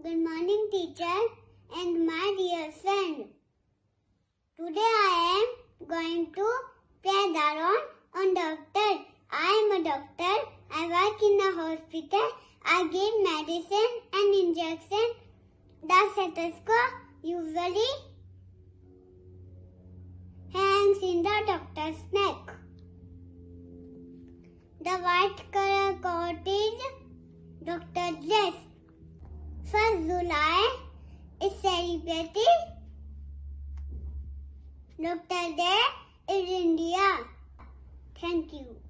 Good morning teacher and my dear friend. Today I am going to play around on doctor. I am a doctor. I work in a hospital. I give medicine and injection. The stethoscope usually hangs in the doctor's neck. The white color 1st July is celebrated Doctor Day in India. Thank you.